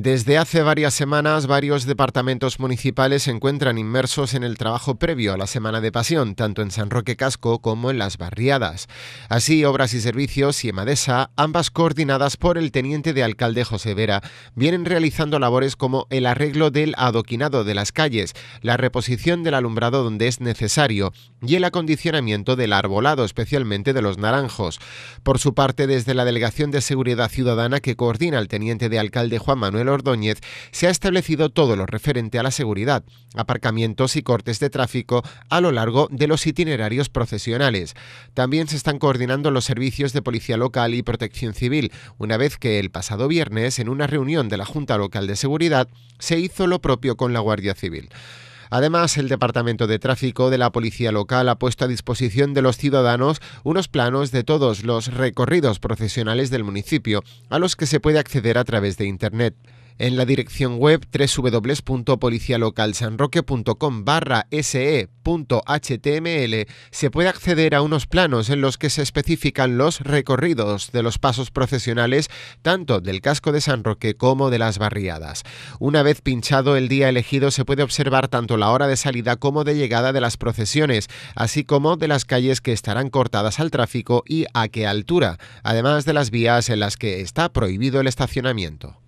Desde hace varias semanas, varios departamentos municipales se encuentran inmersos en el trabajo previo a la Semana de Pasión, tanto en San Roque Casco como en las barriadas. Así, Obras y Servicios y Emadesa, ambas coordinadas por el teniente de alcalde José Vera, vienen realizando labores como el arreglo del adoquinado de las calles, la reposición del alumbrado donde es necesario y el acondicionamiento del arbolado, especialmente de los naranjos. Por su parte, desde la Delegación de Seguridad Ciudadana que coordina el teniente de alcalde Juan Manuel Ordóñez, se ha establecido todo lo referente a la seguridad, aparcamientos y cortes de tráfico a lo largo de los itinerarios procesionales. También se están coordinando los servicios de policía local y protección civil, una vez que el pasado viernes, en una reunión de la Junta Local de Seguridad, se hizo lo propio con la Guardia Civil. Además, el Departamento de Tráfico de la Policía Local ha puesto a disposición de los ciudadanos unos planos de todos los recorridos procesionales del municipio, a los que se puede acceder a través de Internet en la dirección web www.policialocalsanroque.com barra se.html se puede acceder a unos planos en los que se especifican los recorridos de los pasos procesionales tanto del casco de San Roque como de las barriadas. Una vez pinchado el día elegido se puede observar tanto la hora de salida como de llegada de las procesiones, así como de las calles que estarán cortadas al tráfico y a qué altura, además de las vías en las que está prohibido el estacionamiento.